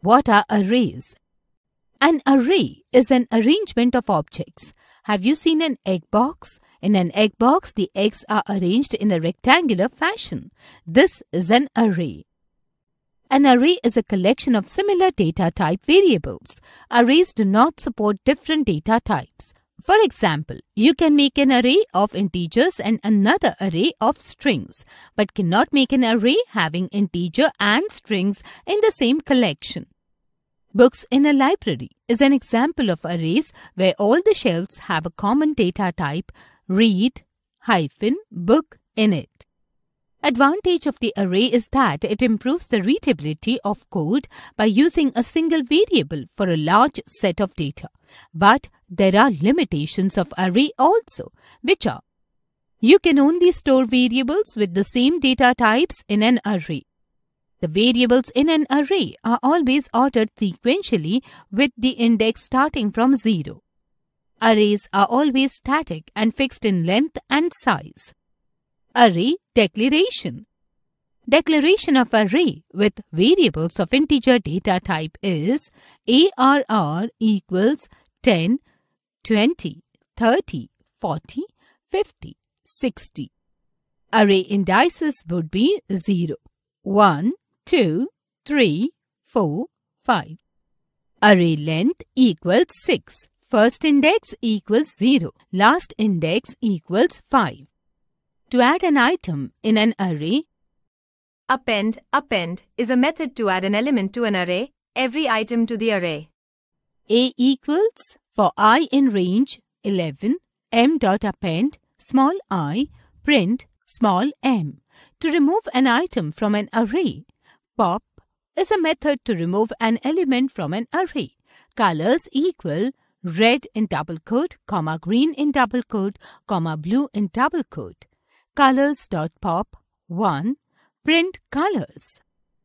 What are arrays? An array is an arrangement of objects. Have you seen an egg box? In an egg box, the eggs are arranged in a rectangular fashion. This is an array. An array is a collection of similar data type variables. Arrays do not support different data types. For example, you can make an array of integers and another array of strings, but cannot make an array having integer and strings in the same collection. Books in a library is an example of arrays where all the shelves have a common data type read hyphen book in it. Advantage of the array is that it improves the readability of code by using a single variable for a large set of data. But there are limitations of array also, which are you can only store variables with the same data types in an array. The variables in an array are always ordered sequentially with the index starting from 0. Arrays are always static and fixed in length and size array declaration. Declaration of array with variables of integer data type is ARR equals 10, 20, 30, 40, 50, 60. Array indices would be 0, 1, 2, 3, 4, 5. Array length equals 6. First index equals 0. Last index equals 5 to add an item in an array. Append, append is a method to add an element to an array, every item to the array. A equals for i in range 11, m dot append small i, print small m to remove an item from an array. Pop is a method to remove an element from an array. Colors equal red in double quote, comma green in double quote, comma blue in double quote colors.pop 1 print colors